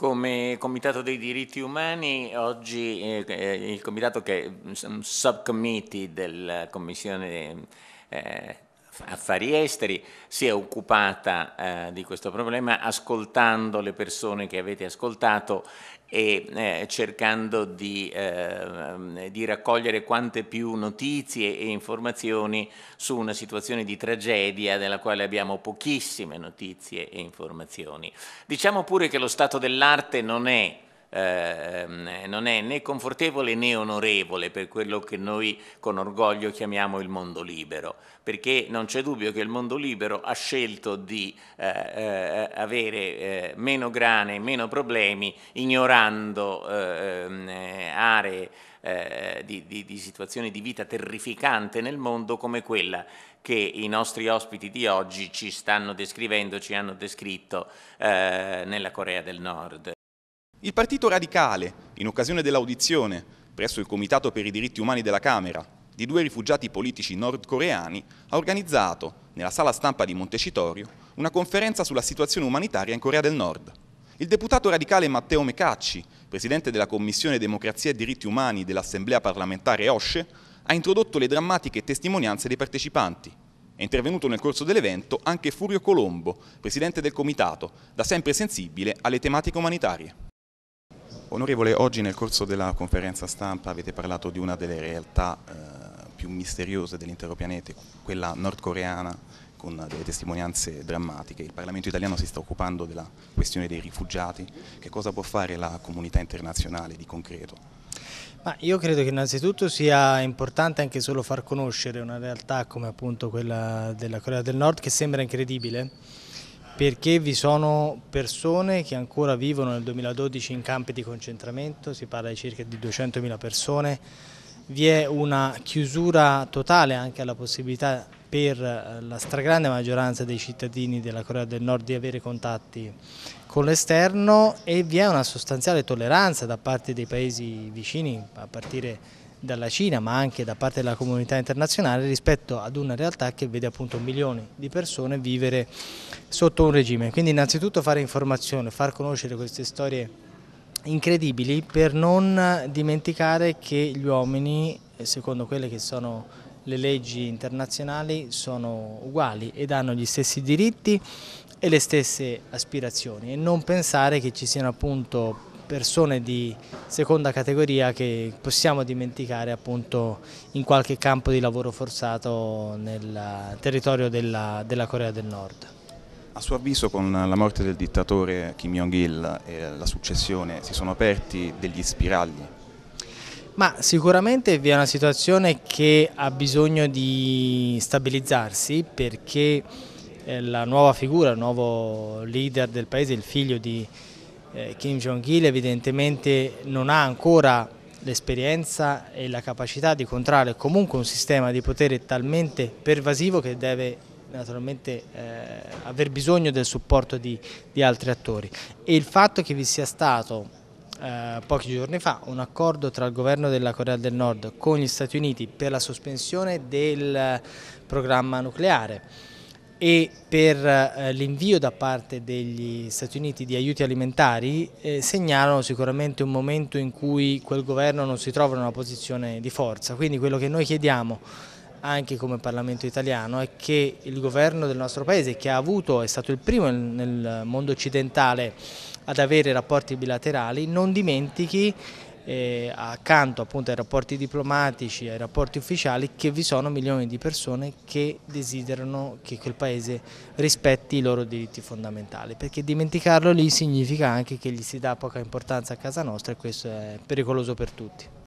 Come Comitato dei diritti umani, oggi eh, eh il Comitato che è un subcommittee della Commissione eh, affari esteri si è occupata eh, di questo problema ascoltando le persone che avete ascoltato e eh, cercando di, eh, di, raccogliere quante più notizie e informazioni su una situazione di tragedia della quale abbiamo pochissime notizie e informazioni. Diciamo pure che lo stato dell'arte non è eh, non è né confortevole né onorevole per quello che noi con orgoglio chiamiamo il mondo libero, perché non c'è dubbio che il mondo libero ha scelto di eh, eh avere eh, meno grane, meno problemi, ignorando ehm, aree eh, di, di, di situazioni di vita terrificante nel mondo come quella che i nostri ospiti di oggi ci stanno descrivendo, ci hanno descritto eh, nella Corea del Nord. Il Partito Radicale, in occasione dell'audizione presso il Comitato per i diritti umani della Camera di due rifugiati politici nordcoreani, ha organizzato, nella sala stampa di Montecitorio, una conferenza sulla situazione umanitaria in Corea del Nord. Il deputato radicale Matteo Mecacci, presidente della Commissione Democrazia e Diritti Umani dell'Assemblea parlamentare OSCE, ha introdotto le drammatiche testimonianze dei partecipanti. È intervenuto nel corso dell'evento anche Furio Colombo, presidente del Comitato, da sempre sensibile alle tematiche umanitarie. Onorevole, oggi nel corso della conferenza stampa avete parlato di una delle realtà eh, più misteriose dell'intero pianeta, quella nordcoreana con delle testimonianze drammatiche. Il Parlamento italiano si sta occupando della questione dei rifugiati. Che cosa può fare la comunità internazionale di concreto? Ma io credo che innanzitutto sia importante anche solo far conoscere una realtà come appunto quella della Corea del Nord che sembra incredibile perché vi sono persone che ancora vivono nel 2012 in campi di concentramento, si parla di circa di 200.000 persone, vi è una chiusura totale anche alla possibilità per eh, la stragrande maggioranza dei cittadini della Corea del Nord di avere contatti con l'esterno e vi è una sostanziale tolleranza da parte dei paesi vicini, a partire dalla Cina ma anche da parte della comunità internazionale rispetto ad una realtà che vede appunto milioni di persone vivere sotto un regime. Quindi innanzitutto fare informazione, far conoscere queste storie incredibili per non dimenticare che gli uomini, secondo quelle che sono le leggi internazionali, sono uguali ed hanno gli stessi diritti e le stesse aspirazioni e non pensare che ci siano appunto persone di seconda categoria che possiamo dimenticare appunto in qualche campo di lavoro forzato nel territorio della, della Corea del Nord. A suo avviso con la morte del dittatore Kim Jong-il e la successione si sono aperti degli spiragli ma sicuramente vi è una situazione che ha bisogno di stabilizzarsi perché eh, la nuova figura, il nuovo leader del paese, il figlio di eh, Kim Jong-il evidentemente non ha ancora l'esperienza e la capacità di contrarre comunque un sistema di potere talmente pervasivo che deve naturalmente eh, aver bisogno del supporto di, di, altri attori e il fatto che vi sia stato eh, pochi giorni fa un accordo tra il governo della Corea del Nord con gli Stati Uniti per la sospensione del programma nucleare e per eh, l'invio da parte degli Stati Uniti di aiuti alimentari eh, segnalano sicuramente un momento in cui quel governo non si trova in una posizione di forza. Quindi quello che noi chiediamo anche come Parlamento italiano è che il governo del nostro paese che ha avuto, è stato il primo nel mondo occidentale ad avere rapporti bilaterali, non dimentichi eh, accanto appunto ai rapporti diplomatici, ai rapporti ufficiali, che vi sono milioni di persone che desiderano che quel paese rispetti i loro diritti fondamentali, perché dimenticarlo lì significa anche che gli si dà poca importanza a casa nostra e questo è pericoloso per tutti.